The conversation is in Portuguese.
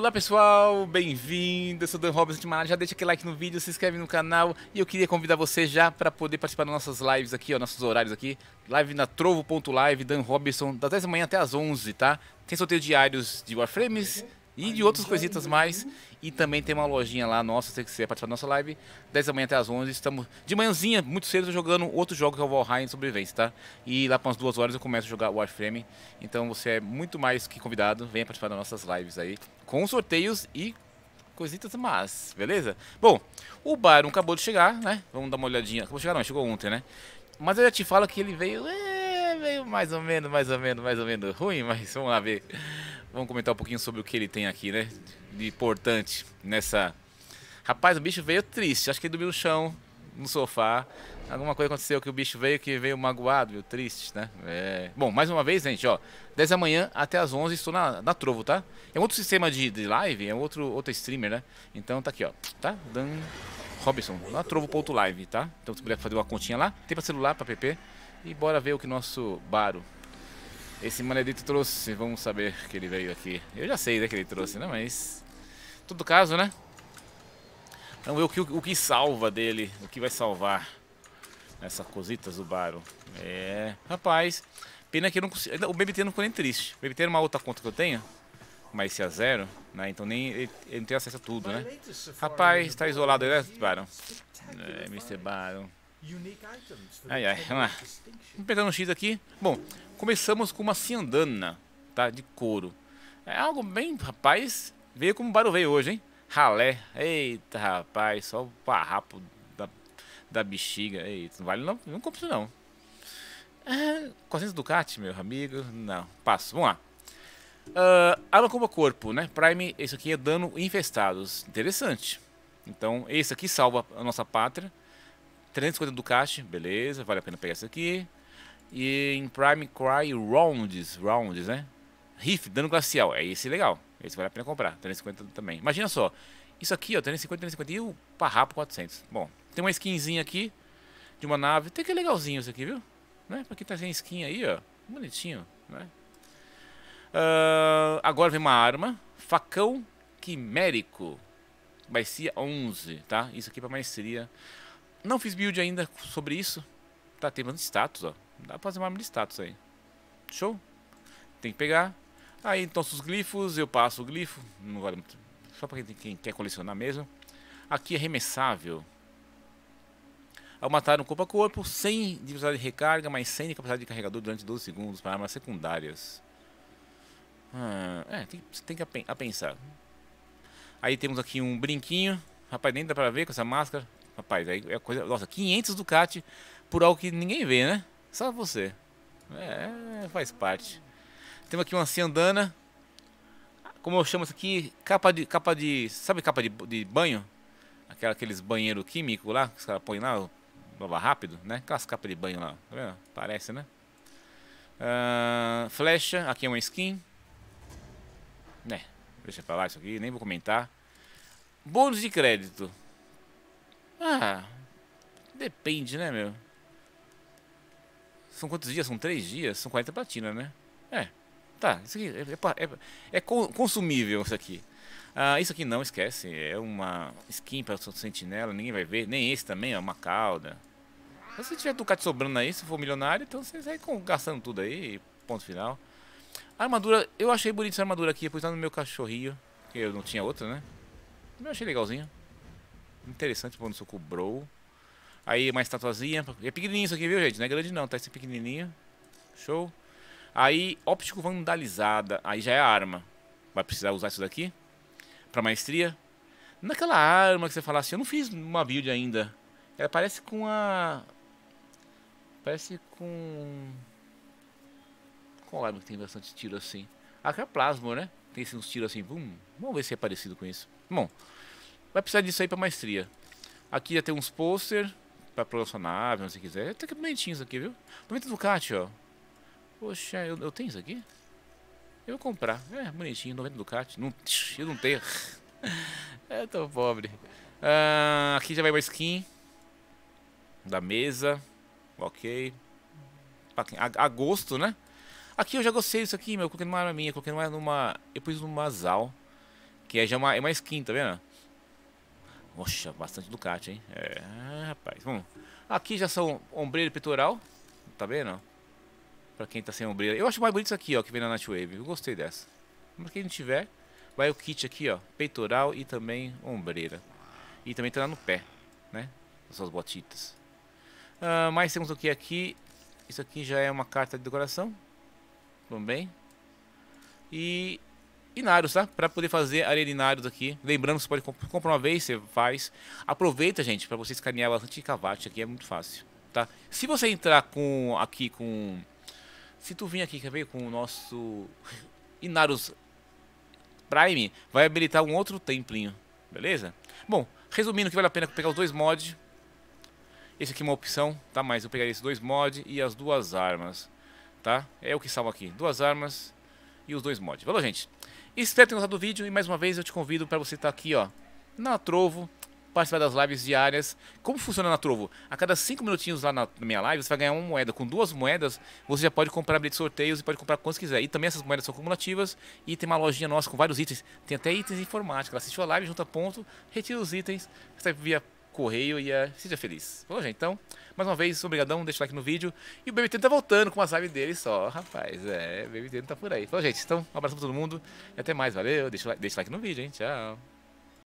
Olá pessoal, bem-vindo, eu sou Dan Robson de Maná, já deixa aquele like no vídeo, se inscreve no canal e eu queria convidar você já para poder participar das nossas lives aqui, ó, nossos horários aqui, live na trovo.live, Dan Robson, das 10 da manhã até as 11, tá? Tem sorteio diários de Warframes, uhum e de outras coisitas mais. E também tem uma lojinha lá nossa, se você quiser participar da nossa live, 10 da manhã até as 11. Estamos de manhãzinha, muito cedo, jogando outro jogo que é o Valheim Sobrevivência, tá? E lá para umas duas horas eu começo a jogar Warframe. Então você é muito mais que convidado, venha participar das nossas lives aí, com sorteios e coisitas más, beleza? Bom, o Byron acabou de chegar, né? Vamos dar uma olhadinha. Acabou de chegar não, chegou ontem, né? Mas eu já te falo que ele veio... É, veio mais ou menos, mais ou menos, mais ou menos ruim, mas vamos lá ver. Vamos comentar um pouquinho sobre o que ele tem aqui, né? De importante nessa. Rapaz, o bicho veio triste. Acho que ele dormiu no chão, no sofá. Alguma coisa aconteceu que o bicho veio, que veio magoado, veio triste, né? É... Bom, mais uma vez, gente, ó. 10 da manhã até as 11 estou na, na Trovo, tá? É um outro sistema de, de live, é outro, outro streamer, né? Então tá aqui, ó. Tá? Dan Robinson, na trovo.live, tá? Então se puder fazer uma continha lá, tem pra celular, pra PP. E bora ver o que nosso Baro esse maledito trouxe, vamos saber que ele veio aqui. Eu já sei né, que ele trouxe, né? Mas. Todo caso, né? Vamos então, ver o que, o que salva dele, o que vai salvar essa cosita Zubaro. É. Rapaz, pena que eu não consigo. O BBT não ficou nem triste. O BBT era uma outra conta que eu tenho, mas se a é zero, né? Então nem ele, ele, não tem acesso a tudo, né? Rapaz, tá isolado, né, Baron? É, Mr. Baron. Ai, ai, vamos lá. Vamos apertar no X aqui. Bom, começamos com uma ciandana, tá? De couro. É algo bem, rapaz, veio como o veio hoje, hein? Ralé. Eita, rapaz, só o parrapo da, da bexiga. Eita, não vale não, não compro isso não. É, 400 Ducati, meu amigo, não. Passo, vamos lá. Uh, arma como corpo, né? Prime, isso aqui é dano infestados. Interessante. Então, esse aqui salva a nossa pátria. 350 do cash, beleza, vale a pena pegar isso aqui. E em Prime Cry Rounds, Rounds, né? Riff, dano glacial, é esse legal. Esse vale a pena comprar, 350 também. Imagina só, isso aqui, ó, 350, 350 e o parrapo 400. Bom, tem uma skinzinha aqui de uma nave. Tem que é legalzinho isso aqui, viu? Né? Pra quem tá sem skin aí, ó, bonitinho, né? Uh, agora vem uma arma, facão quimérico, bacia 11, tá? Isso aqui é pra maestria. Não fiz build ainda sobre isso. Tá, tem um status, ó. Dá pra fazer uma arma de status aí. Show? Tem que pegar. Aí, então, os glifos, eu passo o glifo. Não vale muito. Só pra quem, quem quer colecionar mesmo. Aqui é arremessável. Ao matar um corpo a corpo, 100 de velocidade de recarga, mas 100 de capacidade de carregador durante 12 segundos para armas secundárias. Ah, é, tem, tem que a pensar. Aí temos aqui um brinquinho. Rapaz, nem dá pra ver com essa máscara. Rapaz, aí é, é coisa. Nossa, 500 Ducati por algo que ninguém vê, né? Só você. É, faz parte. Temos aqui uma Ciandana. Como eu chamo isso aqui? Capa de. Capa de sabe capa de, de banho? Aquela, aqueles banheiro químico lá, que os caras põem lá, lava rápido, né? Aquelas capas de banho lá, tá vendo? Parece, né? Uh, flecha, aqui é uma skin. Né, deixa eu falar isso aqui, nem vou comentar. Bônus de crédito. Ah, depende, né, meu? São quantos dias? São três dias? São 40 platina, né? É, tá. Isso aqui é, é, é, é consumível, isso aqui. Ah, isso aqui não, esquece. É uma skin para o sentinela, ninguém vai ver. Nem esse também, é uma cauda. se você tiver Ducati sobrando aí, se for milionário, então você sai gastando tudo aí, ponto final. A armadura, eu achei bonita essa armadura aqui, pois tá no meu cachorrinho, que eu não tinha outra, né? Eu achei legalzinho. Interessante pôr no soco bro. Aí uma estatuazinha. É pequenininho isso aqui, viu, gente? Não é grande não, tá? Isso é pequenininho. Show. Aí, óptico vandalizada. Aí já é a arma. Vai precisar usar isso daqui? Pra maestria? Naquela arma que você fala assim, eu não fiz uma build ainda. Ela parece com a... Parece com... Qual arma que tem bastante tiro assim? Aquela plasma, né? Tem assim uns tiros assim, Vamos ver se é parecido com isso. Bom, Vai precisar disso aí para maestria. Aqui já tem uns pôster para promocionável, se quiser. Até que bonitinho isso aqui, viu? 90 Ducati, ó. Poxa, eu, eu, tenho isso aqui? Eu vou comprar. É, bonitinho, 90 Ducati. Não, eu não tenho. É tô pobre. Ah, aqui já vai uma skin da mesa. Ok. A, gosto, né? Aqui eu já gostei disso aqui, meu. Eu coloquei numa arminha, coloquei numa, numa. Eu pus numa Zal. Que é já uma, é uma skin, tá vendo? Poxa, bastante Ducati, hein? É, rapaz. Bom, aqui já são ombreira peitoral. Tá vendo? Pra quem tá sem ombreira. Eu acho mais bonito isso aqui, ó, que vem na Nightwave. Eu gostei dessa. Mas quem não tiver, vai o kit aqui, ó. Peitoral e também ombreira. E também tá lá no pé, né? As suas botitas. Uh, ah, mas temos o que aqui? Isso aqui já é uma carta de decoração. Também. E inários, tá? Para poder fazer areia de inários aqui. Lembrando, você pode comp comprar uma vez, você faz. Aproveita, gente, para você escanear bastante cavate aqui, é muito fácil, tá? Se você entrar com aqui com... Se tu vir aqui, quer ver, com o nosso Inaros Prime, vai habilitar um outro templinho, beleza? Bom, resumindo que vale a pena pegar os dois mods. Esse aqui é uma opção, tá? Mas eu pegaria esses dois mods e as duas armas, tá? É o que salva aqui, duas armas e os dois mods. Valeu, gente! Espero que gostado do vídeo e mais uma vez eu te convido para você estar tá aqui ó, na Trovo, participar das lives diárias. Como funciona na Trovo? A cada 5 minutinhos lá na, minha live, você vai ganhar uma moeda. Com duas moedas, você já pode comprar bilhetes de sorteios e pode comprar quantos quiser. E também essas moedas são acumulativas e tem uma lojinha nossa com vários itens. Tem até itens informáticos. Assistiu a live, junta ponto, retira os itens, recebe via Correio e Seja Feliz. gente? Então, mais uma vez, obrigadão, deixa o like no vídeo. E o BBT tá voltando com as lives dele só, rapaz. É, o BBT tá por aí. Falou, gente? Então, um abraço pra todo mundo e até mais. Valeu, deixa, deixa o like no vídeo, hein? Tchau.